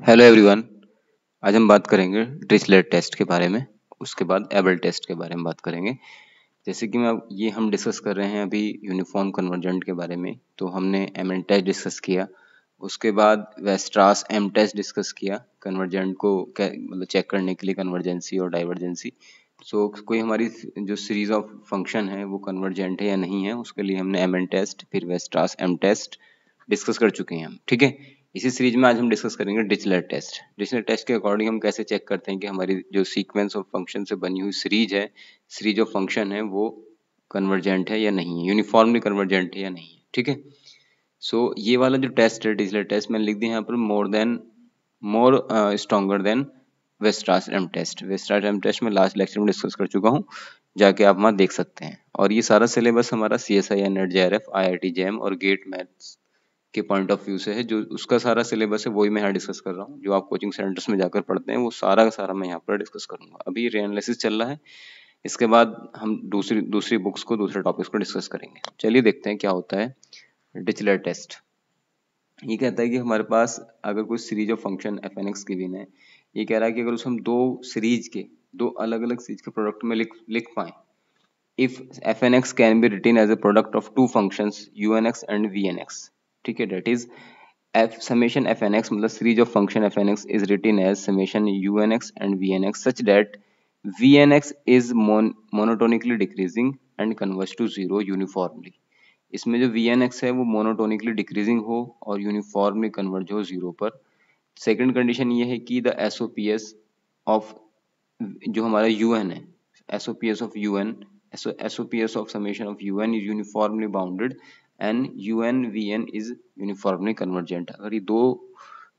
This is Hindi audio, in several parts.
हेलो एवरीवन आज हम बात करेंगे ड्रिचलेट टेस्ट के बारे में उसके बाद एबल टेस्ट के बारे में बात करेंगे जैसे कि मैं ये हम डिस्कस कर रहे हैं अभी यूनिफॉर्म कन्वर्जेंट के बारे में तो हमने एम एन टेस्ट डिस्कस किया उसके बाद वेस्ट्रास एम टेस्ट डिस्कस किया कन्वर्जेंट को मतलब चेक करने के लिए कन्वर्जेंसी और डाइवर्जेंसी सो so, कोई हमारी जो सीरीज ऑफ फंक्शन है वो कन्वर्जेंट है या नहीं है उसके लिए हमने एम एन टेस्ट फिर वेस्ट्रास एम टेस्ट डिस्कस कर चुके हैं हम ठीक है इसी सीरीज में आज हम डिस्कस करेंगे डिजिटल टेस्ट डिजिटल टेस्ट के अकॉर्डिंग हम कैसे चेक करते हैं कि हमारी जो सीक्वेंस ऑफ फंक्शन से बनी हुई सीरीज है सीरीज ऑफ फंक्शन है वो कन्वर्जेंट है या नहीं है यूनिफॉर्मली कन्वर्जेंट है या नहीं है ठीक है सो so, ये वाला जो टेस्ट है डिजिटल टेस्ट मैंने लिख दिया यहाँ पर more than more stronger than Weierstrass M test Weierstrass M test में लास्ट लेक्चर में डिस्कस कर चुका हूँ जाके आप वहाँ देख सकते हैं और ये सारा सिलेबस हमारा C S I NET J R F I I T J M और गेट मैथ्स के पॉइंट ऑफ व्यू से है जो उसका सारा सिलेबस है वही मैं यहाँ डिस्कस कर रहा हूँ जो आप कोचिंग सेंटर्स में जाकर पढ़ते हैं वो सारा का सारा मैं यहाँ पर डिस्कस करूंगा अभी रीएनालिसिस चल रहा है इसके बाद हम दूसरी दूसरी बुक्स को दूसरे टॉपिक्स को डिस्कस करेंगे चलिए देखते हैं क्या होता है डिचलर टेस्ट ये कहता है कि हमारे पास अगर कोई series of function f n x की है ये कह रहा है कि अगर उसे हम दो सीरीज के दो अलग अलग सीरीज के प्रोडक्ट में लिख लिख पाए if f n x can be written as a product of two function u n x and v n x ठीक है that is f summation f n x मतलब series of function f n x is written as summation u n x and v n x such that v n x is monotonically decreasing and converges to zero uniformly इसमें जो वी एन एक्स है वो मोनोटोनिकली डिक्रीजिंग हो और यूनिफॉर्मली कन्वर्ज हो जीरो पर सेकेंड कंडीशन ये है कि the S O P S of जो हमारा यू एन है S O P S of u n S O P S of summation of u n is uniformly bounded and u n v n is uniformly convergent अगर ये दो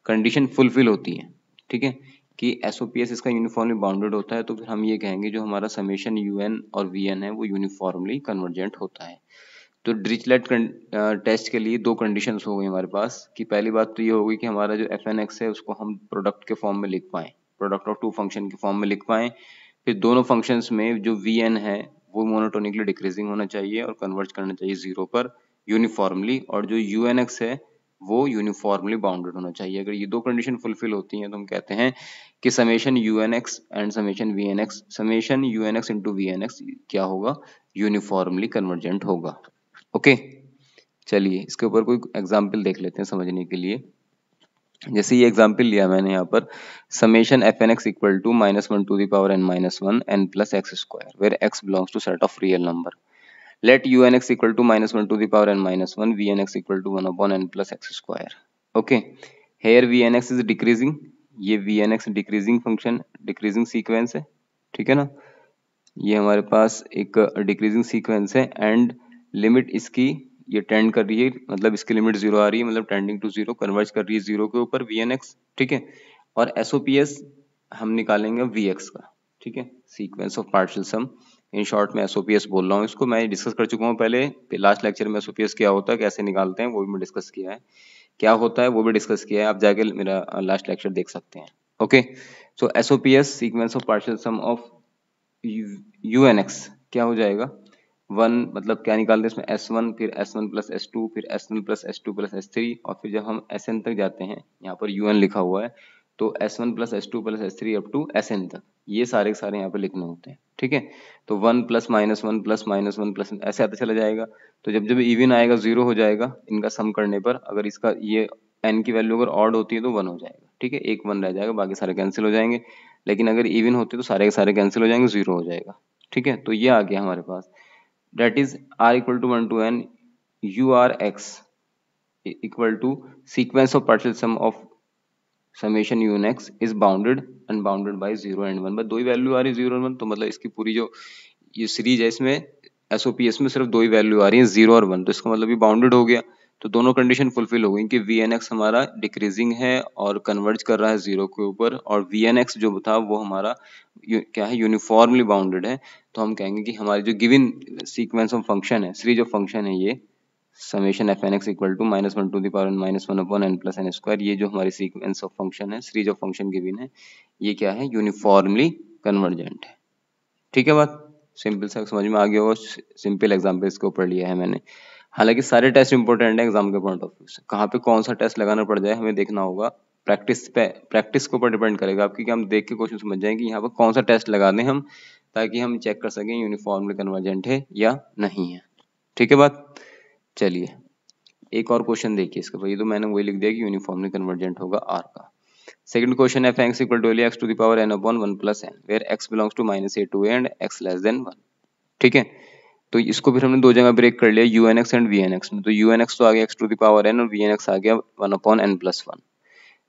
कंडीशन फुलफिल होती हैं ठीक है कि एस ओ पी एस इसका यूनिफॉर्मली बाउंडेड होता है तो फिर हम ये कहेंगे जो हमारा समेशन यू एन और वी एन है वो यूनिफॉर्मली कन्वर्जेंट होता है तो ड्रिचलेट टेस्ट के लिए दो कंडीशन हो गई हमारे पास कि पहली बात तो ये होगी कि हमारा जो एफ एन एक्स है उसको हम प्रोडक्ट के फॉर्म में लिख पाएँ प्रोडक्ट ऑफ टू फंक्शन के फॉर्म में लिख पाएँ फिर दोनों फंक्शंस में जो वी एन है वो मोनोटोनिकली डिक्रीजिंग होना चाहिए और कन्वर्ज करना चाहिए जीरो पर यूनिफॉर्मली और जो यू है वो यूनिफॉर्मली बाउंडेड होना चाहिए अगर ये दो कंडीशन फुलफिल होती हैं तो हम कहते हैं कि summation u n x and summation v n x summation u n x into v n x क्या होगा यूनिफॉर्मली कन्वर्जेंट होगा ओके चलिए इसके ऊपर कोई एग्जाम्पल देख लेते हैं समझने के लिए जैसे ये एग्जाम्पल लिया मैंने यहाँ पर summation f n x equal to minus one to the power n minus one n plus x square where x belongs to set of real number let u n x equal to minus 1 to the power n minus 1 v n x equal to 1 upon n plus x square okay here v n x is decreasing ये v n x decreasing function decreasing sequence है ठीक है ना ये हमारे पास एक डिक्रीजिंग सीक्वेंस है एंड लिमिट इसकी ये टेंड कर रही है मतलब इसकी लिमिट जीरो आ रही है मतलब टेंडिंग टू जीरो कन्वर्ज कर रही है जीरो के ऊपर वी एन एक्स ठीक है और एस ओ पी एस हम निकालेंगे वी एक्स का ठीक है sequence of partial sum in short मैं एस बोल रहा हूँ इसको मैं डिस्कस कर चुका हूँ पहले लास्ट लेक्चर में एस क्या होता है कैसे निकालते हैं वो भी मैं डिस्कस किया है क्या होता है वो भी डिस्कस किया है आप जाके मेरा लास्ट लेक्चर देख सकते हैं okay so S O P S sequence of partial sum of u n x क्या हो जाएगा वन मतलब क्या निकालते हैं इसमें एस वन फिर S one plus S two फिर S one plus S two plus S three और फिर जब हम एस एन तक जाते हैं यहाँ पर यू एन लिखा हुआ है तो S one plus S two plus S three up to S n तक ये सारे सारे यहाँ पर लिखने होते हैं ठीक है तो one plus minus one plus minus one plus ऐसे आता चला जाएगा तो जब जब इवन आएगा जीरो हो जाएगा इनका सम करने पर अगर इसका ये एन की वैल्यू अगर ऑड होती है तो वन हो जाएगा ठीक है एक वन रह जाएगा बाकी सारे कैंसिल हो जाएंगे लेकिन अगर इवन होते तो सारे के सारे कैंसिल हो जाएंगे जीरो हो जाएगा ठीक है तो ये आ गया हमारे पास that is R equal to one to n u R x equal to sequence of partial sum of summation u x is bounded unbounded by zero and one दो ही वैल्यू आ रही है जीरो एंड वन तो मतलब इसकी पूरी जो ये सीरीज है इसमें एस में सिर्फ दो ही वैल्यू आ रही है जीरो और वन तो इसका मतलब ये बाउंडेड हो गया तो दोनों कंडीशन फुलफिल हो गई कि वी हमारा डिक्रीजिंग है और कन्वर्ज कर रहा है जीरो के ऊपर और वी जो था वो हमारा क्या है यूनिफॉर्मली बाउंडेड है तो हम कहेंगे कि हमारी जो गिविन सीक्वेंस ऑफ फंक्शन है सीरीज ऑफ फंक्शन है ये summation f n x equal to minus one to the power minus one upon n plus n square ये जो हमारी सीक्वेंस ऑफ फंक्शन है सीरीज ऑफ फंक्शन के बिन है ये क्या है यूनिफॉर्मली कन्वर्जेंट है ठीक है बात सिंपल सा समझ में आ गया होगा सिंपल एग्जाम्पल इसके ऊपर लिया है मैंने हालांकि सारे टेस्ट इंपॉर्टेंट है एग्जाम के पॉइंट ऑफ व्यू से कहाँ पे कौन सा टेस्ट लगाना पड़ जाए हमें देखना होगा प्रैक्टिस पे प्रैक्टिस के ऊपर डिपेंड करेगा आपकी कि हम देख के क्वेश्चन समझ जाएंगे यहाँ पर कौन सा टेस्ट लगा दें हम ताकि हम चेक कर सकें यूनिफॉर्मली कन्वर्जेंट है या नहीं है ठीक है बात चलिए एक और क्वेश्चन देखिए इसके भाई तो मैंने वही लिख दिया कि यूनिफॉर्मली कन्वर्जेंट होगा आर का सेकंड क्वेश्चन है फैंक्स equal to x to the power n upon one plus n where x belongs to minus a to and x less than one ठीक है तो इसको फिर हमने दो जगह ब्रेक कर लिया u n x and v n x में तो यू एन एक्स तो आ गया एक्स टू दावर एन और वी एन एक्स आ गया one upon n plus one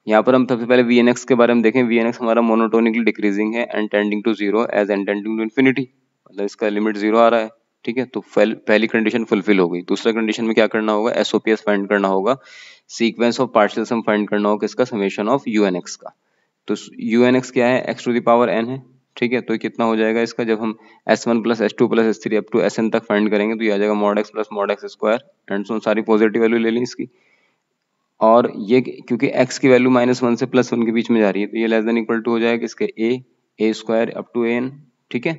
यहाँ पर हम सबसे पहले वी एन एक्स के बारे में देखें वी एन एक्स हमारा मोनोटोनिकली डिक्रीजिंग है and tending to zero as and tending to infinity मतलब इसका लिमिट जीरो आ रहा है ठीक है तो पहली कंडीशन फुलफिल हो गई दूसरा कंडीशन में क्या करना होगा एसओपीएस फाइंड करना होगा sequence of partial sum find करना होगा इसका समेशन ऑफ यूएनएक्स का तो यूएनएक्स क्या है एक्स टू दावर एन है ठीक है तो कितना हो जाएगा इसका जब हम S one plus S two plus S three up to S n तक फाइंड करेंगे तो ये आ जाएगा mod x plus mod x square and so सारी पॉजिटिव वैल्यू ले लें इसकी और ये क्योंकि एक्स की वैल्यू माइनस वन से प्लस वन के बीच में जा रही है तो ये लेस देन इक्वल टू हो जाएगा इसके a a square up to n ठीक है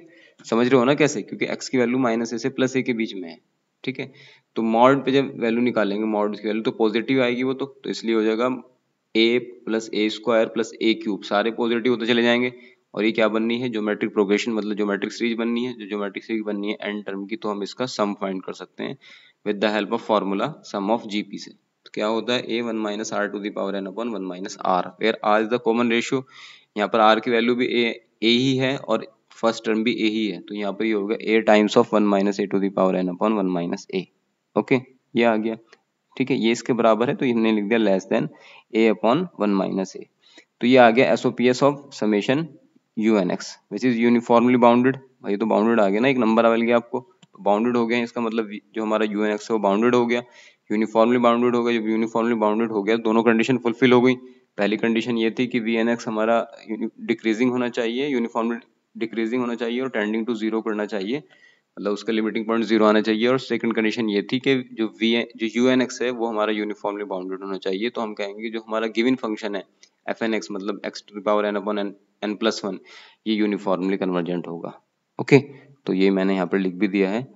समझ रहे हो ना कैसे क्योंकि एक्स की वैल्यू माइनस ए से प्लस ए के बीच में है ठीक है तो मॉड पे जब वैल्यू निकालेंगे मॉड की वैल्यू तो पॉजिटिव आएगी वो तो, तो इसलिए हो जाएगा a plus a square plus a cube सारे पॉजिटिव होते चले जाएंगे और ये क्या बननी है ज्योमेट्रिक प्रोग्रेशन मतलब ज्योमेट्रिक सीरीज बननी है जो ज्योमेट्रिक सीरीज बननी है एंड टर्म की तो हम इसका सम फाइंड कर सकते हैं with the help of formula sum of GP से तो क्या होता है a one minus R to the power n upon one minus R where R is the common ratio यहाँ पर आर की वैल्यू भी ए ए ही है और फर्स्ट टर्म भी ए ही है तो यहाँ पर ये होगा a times of one minus a to the power n upon one minus a okay ये आ गया ठीक है ये इसके बराबर है तो इन्हें लिख दिया less than a upon one minus a तो ये आ गया S O P S of summation u n x which is uniformly bounded भाई तो बाउंडेड आ गया ना एक नंबर मिल गया आपको तो बाउंडेड हो गया इसका मतलब जो हमारा यू एन एक्स है वो बाउंडेड हो गया यूनिफॉर्मली बाउंडेड हो गया जब यूनिफॉर्मली बाउंडेड हो गया दोनों कंडीशन फुलफिल हो गई पहली कंडीशन ये थी कि वी एन एक्स हमारा डिक्रीजिंग होना चाहिए यूनिफॉर्मली डिक्रीजिंग होना चाहिए और टेंडिंग टू जीरो करना चाहिए मतलब उसका लिमिटिंग पॉइंट जीरो आना चाहिए और सेकंड कंडीशन ये थी कि जो वी जो यू एन एक्स है वो हमारा यूनिफॉर्मली बाउंडेड होना चाहिए तो हम कहेंगे जो हमारा गिविन फंक्शन है एफ एन एक्स मतलब x to the power n upon n n plus one ये यूनिफॉर्मली कन्वर्जेंट होगा ओके तो ये मैंने यहाँ पर लिख भी दिया है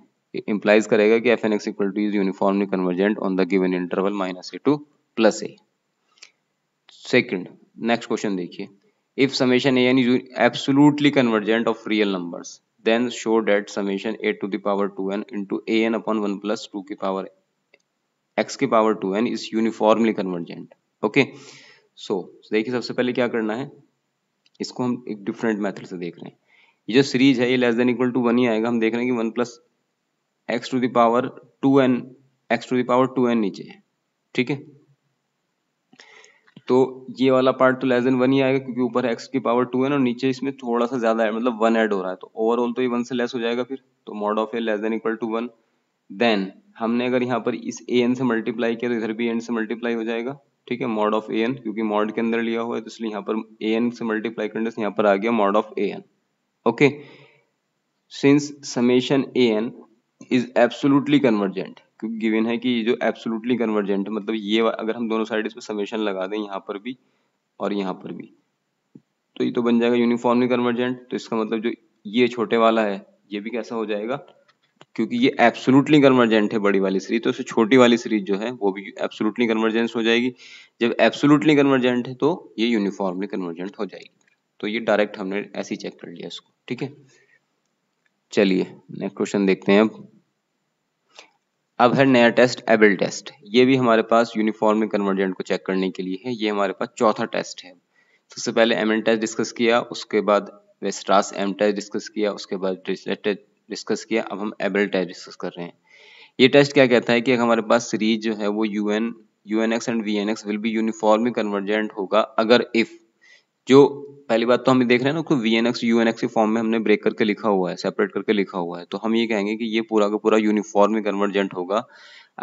इम्प्लाइज करेगा कि f n x equal to is uniformly convergent on the given interval minus a to plus a second next question देखिए if summation an is absolutely convergent of real numbers then show that summation a to the power 2n into an upon 1 plus 2 ki power x की power 2n is uniformly convergent okay so देखिए सबसे पहले क्या करना है इसको हम एक डिफरेंट मेथड से देख रहे हैं ये जो सीरीज है ये less than equal to one ही आएगा हम देख रहे हैं कि one plus x to the power two n x to the power two n नीचे है ठीक है तो ये वाला पार्ट तो लेस देन वन ही आएगा क्योंकि ऊपर एक्स की पावर टू है ना नीचे इसमें थोड़ा सा ज्यादा है मतलब वन एड हो रहा है तो ओवरऑल तो ये वन से लेस हो जाएगा फिर तो mod of a less than equal to one then हमने अगर यहाँ पर इस ए एन से मल्टीप्लाई किया तो इधर भी एन से मल्टीप्लाई हो जाएगा ठीक है मॉड ऑफ ए एन क्योंकि मॉड के अंदर लिया हुआ है तो इसलिए यहाँ पर ए एन से मल्टीप्लाई करने से यहाँ पर आ गया mod of a n okay since summation a n is absolutely convergent given है कि ये जो एब्सोलूटली कन्वर्जेंट है मतलब ये अगर हम दोनों साइड इसमें समेशन लगा दें यहाँ पर भी और यहाँ पर भी तो ये तो बन जाएगा यूनिफॉर्मली कन्वर्जेंट तो इसका मतलब जो ये छोटे वाला है ये भी कैसा हो जाएगा क्योंकि ये एब्सोलूटली कन्वर्जेंट है बड़ी वाली सीरीज तो उससे छोटी वाली सीरीज जो है वो भी एब्सोलूटली कन्वर्जेंस हो जाएगी जब एब्सोलूटली कन्वर्जेंट है तो ये यूनिफॉर्मली कन्वर्जेंट हो जाएगी तो ये डायरेक्ट हमने ऐसे ही चेक कर लिया इसको ठीक है चलिए नेक्स्ट क्वेश्चन देखते हैं अब अब है नया टेस्ट एबल टेस्ट ये भी हमारे पास यूनिफॉर्मली कन्वर्जेंट को चेक करने के लिए है ये हमारे पास चौथा टेस्ट है सबसे पहले एम एन टेस्ट डिस्कस किया उसके बाद वेस्ट्रास एम टेस्ट डिस्कस किया उसके बाद डिस्कस किया अब हम एबल टेस्ट डिस्कस कर रहे हैं ये टेस्ट क्या कहता है कि हमारे पास सीरीज जो है वो u n n x and v will be uniformly convergent होगा अगर इफ़ जो पहली बात तो हम देख रहे हैं ना उसको v n x u n x के फॉर्म में हमने ब्रेक करके लिखा हुआ है सेपरेट करके लिखा हुआ है तो हम ये कहेंगे कि ये पूरा का पूरा यूनिफॉर्म कन्वर्जेंट होगा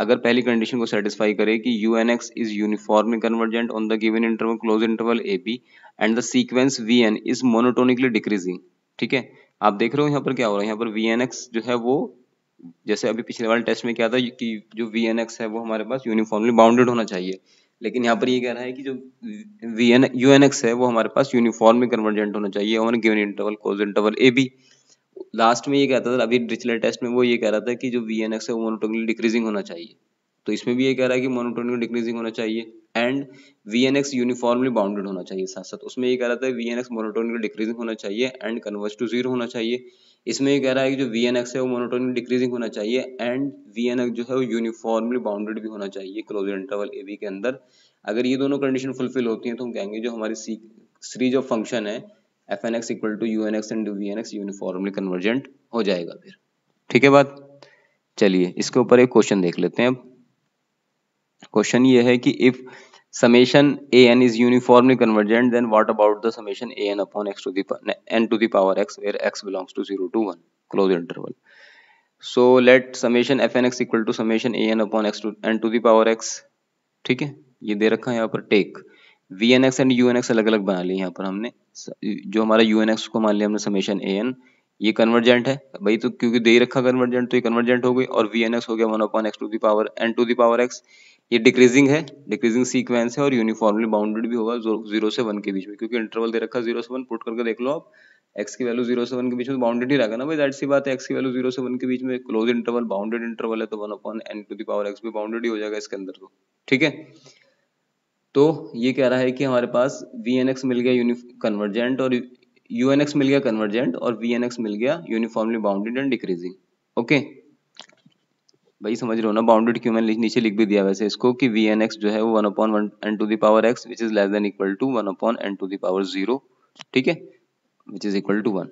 अगर पहली कंडीशन को सेटिस्फाई करे कि u n x is uniform convergent on the given interval close interval a b and the sequence v n is monotonically decreasing ठीक है आप देख रहे हो यहाँ पर क्या हो रहा है यहाँ पर वी एन एक्स जो है वो जैसे अभी पिछले वाले टेस्ट में क्या था कि जो वी एन एक्स है वो हमारे पास यूनिफॉर्मली बाउंडेड होना चाहिए लेकिन यहाँ पर ये कह रहा है कि जो v n u n x है वो हमारे पास में कन्वर्जेंट होना चाहिए on given interval close interval a b last में ये कहता था अभी डिचले टेस्ट में वो ये कह रहा था कि जो वी एन एक्स है वो मोनोटोनिकली डिक्रीजिंग होना चाहिए तो इसमें भी ये कह रहा है कि मोनोटोनिकली डिक्रीजिंग होना चाहिए and v n x uniformly bounded होना चाहिए साथ साथ उसमें ये कह रहा था v n x monotonically decreasing होना चाहिए एंड कन्वर्स टू जीरो होना चाहिए इसमें ये कह रहा है कि जो वी एन एक्स है वो मोनोटोनिक डिक्रीजिंग होना चाहिए एंड वी एन एक्स जो है वो यूनिफॉर्मली बाउंडेड भी होना चाहिए क्लोज इंटरवल ए बी के अंदर अगर ये दोनों कंडीशन फुलफिल होती हैं तो हम कहेंगे जो हमारी सीरीज ऑफ फंक्शन है f n x equal to u n x and v n x uniformly convergent हो जाएगा फिर ठीक है बात चलिए इसके ऊपर एक क्वेश्चन देख लेते हैं अब क्वेश्चन ये है कि if summation a n is uniformly convergent then what about the summation a n upon x to the n to the power x where x belongs to 0 to 1 closed interval so let summation f n x equal to summation a n upon x to n to the power x ठीक है ये दे रखा है यहाँ पर take v n x and u n x अलग अलग बना लिए यहाँ पर हमने जो हमारा यू एन एक्स को मान लिया हमने समेशन ए एन ये कन्वर्जेंट है भाई तो क्योंकि दे रखा कन्वर्जेंट तो ये कन्वर्जेंट हो गई और वी एन एक्स हो गया one upon x to the power n to the power x ये डिक्रीजिंग है डिक्रीजिंग सीक्वेंस है और यूनिफॉर्मली बाउंडेड भी होगा जीरो से वन के बीच में क्योंकि इंटरवल दे रखा जीरो से वन पुट करके देख लो आप एक्स की वैल्यू जीरो से वन के बीच में बाउंडेड तो ही रहेगा ना भाई दैट सी बात है एक्स की वैल्यू जीरो से वन के बीच में क्लोज इंटरवल बाउंडेड इंटरवल है तो one upon n to the power x भी बाउंडेड ही हो जाएगा इसके अंदर तो ठीक है तो ये कह रहा है कि हमारे पास वी एन एक्स मिल गया कन्वर्जेंट और यू एन एक्स मिल गया कन्वर्जेंट और वी एन एक्स मिल गया uniformly bounded and decreasing okay भाई समझ रहे हो ना बाउंडेड क्यू मैंने नीचे लिख भी दिया वैसे इसको कि वी एन एक्स जो है वो one upon one n to the power x which is less than equal to one upon n to the power zero ठीक है which is equal to one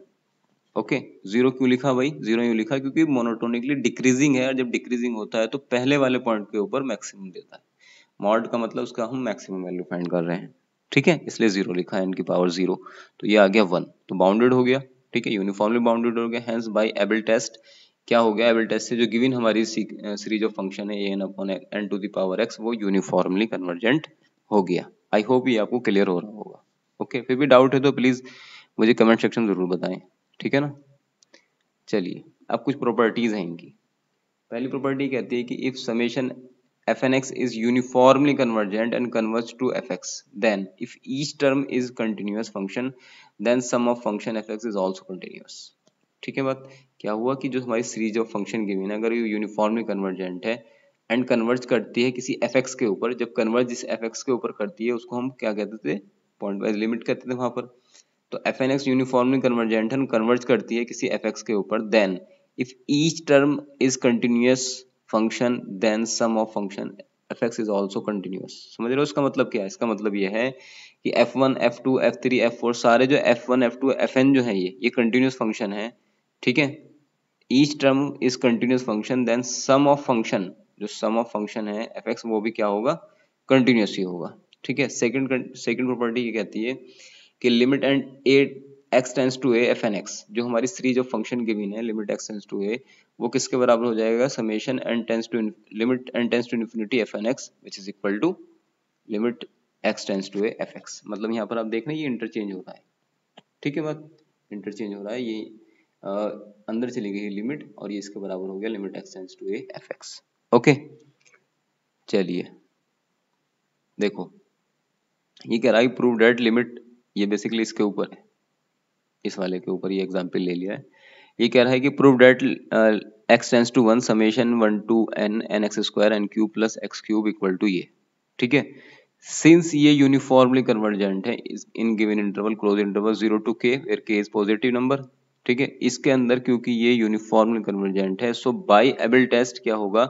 okay zero क्यों लिखा भाई जीरो यूँ लिखा क्योंकि मोनोटोनिकली डिक्रीजिंग है और जब डिक्रीजिंग होता है तो पहले वाले पॉइंट के ऊपर मैक्सिमम देता है मॉड का मतलब उसका हम मैक्सिमम वैल्यू फाइंड कर रहे हैं ठीक है इसलिए जीरो लिखा है इनकी पावर जीरो तो ये आ गया वन तो बाउंडेड हो गया ठीक है यूनिफॉर्मली बाउंडेड हो गया हैंस बाई एबल टेस्ट क्या हो गया एबल टेस्ट से जो गिविन हमारी सीरीज ऑफ फंक्शन है a n upon n to the power x वो यूनिफॉर्मली कन्वर्जेंट हो गया आई होप ये आपको क्लियर हो रहा होगा ओके okay, फिर भी डाउट है तो प्लीज़ मुझे कमेंट सेक्शन ज़रूर बताएं ठीक है ना चलिए अब कुछ प्रॉपर्टीज़ हैं इनकी पहली प्रॉपर्टी कहती है कि if summation f n x is uniformly convergent and converges to f x then if each term is continuous function then sum of function f x is also continuous ठीक है बात क्या हुआ कि जो हमारी सीरीज ऑफ फंक्शन गिवन है अगर ये यूनिफॉर्मली कन्वर्जेंट है एंड कन्वर्ज करती है किसी एफ एक्स के ऊपर जब कन्वर्ज जिस एफ एक्स के ऊपर करती है उसको हम क्या कहते थे पॉइंट वाइज लिमिट कहते थे वहाँ पर तो f n x uniformly convergent है कन्वर्ज करती है किसी एफ एक्स के ऊपर then if each term is continuous function then sum of function f x is also continuous समझ रहे हो इसका मतलब क्या है इसका मतलब ये है कि f one f two f three f four सारे जो f one f two f n जो है ये ये कंटिन्यूस फंक्शन है ठीक है each term is continuous function then sum of function जो सम ऑफ फंक्शन है एफ एक्स वो भी क्या होगा कंटिन्यूस ही होगा ठीक है सेकंड सेकंड प्रॉपर्टी ये कहती है कि limit n a x tends to a f n x जो हमारी थ्री जो फंक्शन गिवन है limit x tends to a वो किसके बराबर हो जाएगा summation n tends to limit n tends to infinity f n x which is equal to limit x tends to f x मतलब यहाँ पर आप देख रहे हैं ये इंटरचेंज हो रहा है ठीक है बात इंटरचेंज हो रहा है ये आ, अंदर चली गई लिमिट और ये इसके बराबर हो गया limit x tends to a f x okay चलिए देखो ये कह रहा है प्रूव डेट लिमिट ये बेसिकली इसके ऊपर है इस वाले के ऊपर ये एग्जाम्पल ले लिया है ये कह रहा है कि prove that x tends to one summation one to n n x square n q plus x cube equal to ये ठीक है सिंस ये यूनिफॉर्मली कन्वर्जेंट है in given interval close interval zero to k where k is positive number ठीक है इसके अंदर क्योंकि ये यूनिफॉर्मली कन्वर्जेंट है सो बाई एबल टेस्ट क्या होगा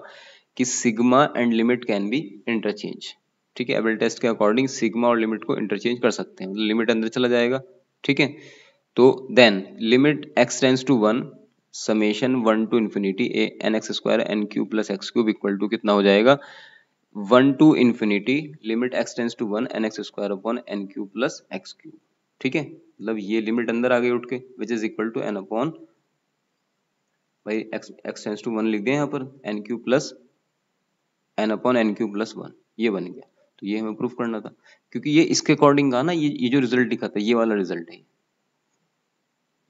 कि sigma and limit can be interchange ठीक है एबल टेस्ट के अकॉर्डिंग सिग्मा और लिमिट को इंटरचेंज कर सकते हैं लिमिट मतलब अंदर चला जाएगा ठीक है तो then limit x tends to one summation one to infinity a n x square n q plus x cube equal to कितना हो जाएगा one to infinity limit x tends to one n x square upon n q plus x cube ठीक है मतलब ये लिमिट अंदर आ गई उठ के which is equal to n upon भाई एक्स एक्स टू वन लिख दें यहाँ पर n q plus n upon n q plus one ये बन गया तो ये हमें प्रूफ करना था क्योंकि ये इसके अकॉर्डिंग का ना ये ये जो रिजल्ट लिखा था ये वाला रिजल्ट है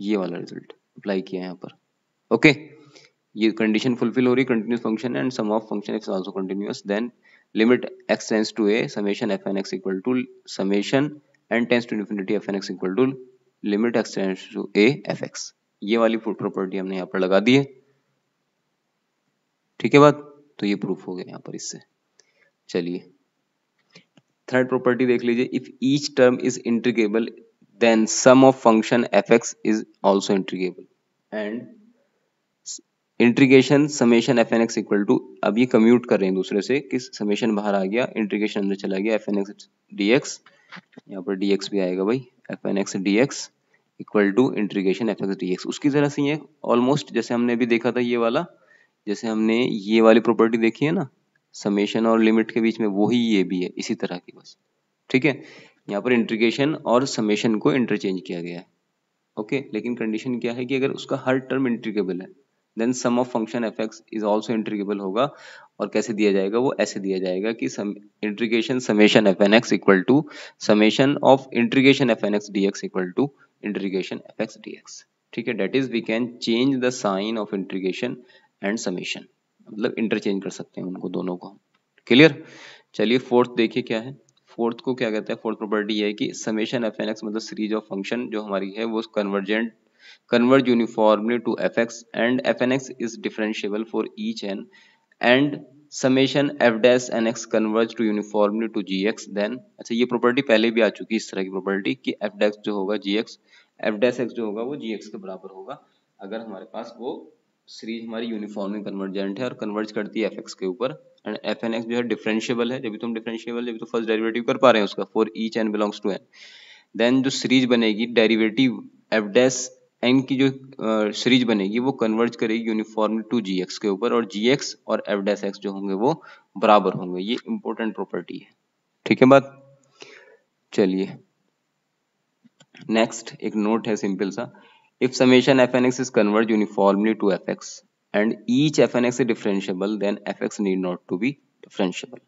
ये वाला रिजल्ट अप्लाई किया यहाँ पर ओके ये कंडीशन फुलफिल हो रही continuous function and sum of function is also continuous then limit x tends to a summation f n x equal to summation n tends to infinity f n x equal to limit x tends to a f x ये वाली प्रॉपर्टी हमने यहाँ पर लगा दी है ठीक है बात तो ये प्रूफ हो गया यहाँ पर इससे चलिए थर्ड प्रॉपर्टी देख लीजिए if each term is integrable then sum of function f x is also integrable and integration summation f n x equal to अब ये कम्यूट कर रहे हैं दूसरे से कि समेशन बाहर आ गया इंट्रीगेशन अंदर चला गया f n x d x यहाँ पर dx भी आएगा भाई f n x d x equal to integration f x d x उसकी तरह से ये ऑलमोस्ट जैसे हमने अभी देखा था ये वाला जैसे हमने ये वाली प्रॉपर्टी देखी है ना समेशन और लिमिट के बीच में वही ये भी है इसी तरह की बस ठीक है यहाँ पर इंट्रीगेशन और समेशन को इंटरचेंज किया गया है ओके लेकिन कंडीशन क्या है कि अगर उसका हर टर्म इंट्रीगेबल है then sum of function f x is also integrable होगा और कैसे दिया जाएगा वो ऐसे दिया जाएगा कि integration summation f n x equal to summation of integration f n x d x equal to integration f x d x ठीक है that is we can change the sign of integration and summation मतलब इंटरचेंज कर सकते हैं उनको दोनों को क्लियर चलिए फोर्थ देखिए क्या है फोर्थ को क्या कहते हैं फोर्थ प्रॉपर्टी है कि समेशन एफ एन एक्स मतलब सीरीज ऑफ फंक्शन जो हमारी है वो convergent converge uniformly to fx and fnx is differentiable for each n and summation f dash n x converge to uniformly to g x then अच्छा ये property पहले भी आ चुकी है इस तरह की property कि f dash जो होगा g x f dash x जो होगा वो जी एक्स के बराबर होगा अगर हमारे पास वो सीरीज हमारी यूनिफॉर्मली कन्वर्जेंट है और कन्वर्ज करती है एफएक्स के ऊपर एंड एफ एन एक्स जो है डिफरेंशियबल है जब भी तुम तो डिफरेंशियबल जब भी तो फर्स्ट डेरिवेटिव कर पा रहे हैं उसका for each n belongs to n then जो सीरीज बनेगी डेरिवेटिव एफ डैश एन की जो सीरीज बनेगी वो कन्वर्ज करेगी यूनिफॉर्मली टू जी एक्स के ऊपर और जी एक्स और एफ डेस एक्स जो होंगे वो बराबर होंगे ये इंपॉर्टेंट प्रॉपर्टी है ठीक है बात चलिए नेक्स्ट एक नोट है सिंपल सा if summation f n x is converge uniformly to f x and each f n x is differentiable then f x need not to be differentiable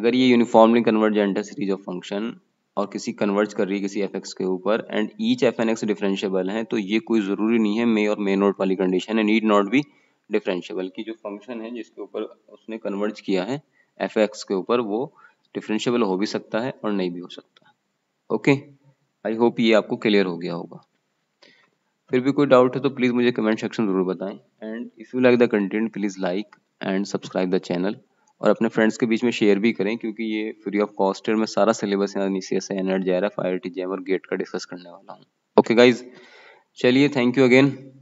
अगर ये यूनिफॉर्मली कन्वर्जेंट है सीरीज ऑफ फंक्शन और किसी कन्वर्ज कर रही है किसी एफ के ऊपर and each f n x differentiable है तो ये कोई ज़रूरी नहीं है मे और मे नोट वाली कंडीशन है नीड नॉट बी डिफरेंशियबल की जो फंक्शन है जिसके ऊपर उसने कन्वर्ज किया है एफ एक्स के ऊपर वो डिफरेंशियबल हो भी सकता है और नहीं भी हो सकता ओके आई होप ये आपको क्लियर हो गया होगा फिर भी कोई डाउट है तो प्लीज़ मुझे कमेंट सेक्शन ज़रूर बताएं and if you like the content please like and subscribe the channel और अपने फ्रेंड्स के बीच में शेयर भी करें क्योंकि ये फ्री ऑफ कॉस्ट है मैं सारा सिलेबस यहाँ नीचे से एन JRF I I T JAM और गेट का डिस्कस करने वाला हूँ ओके गाइज चलिए थैंक यू अगेन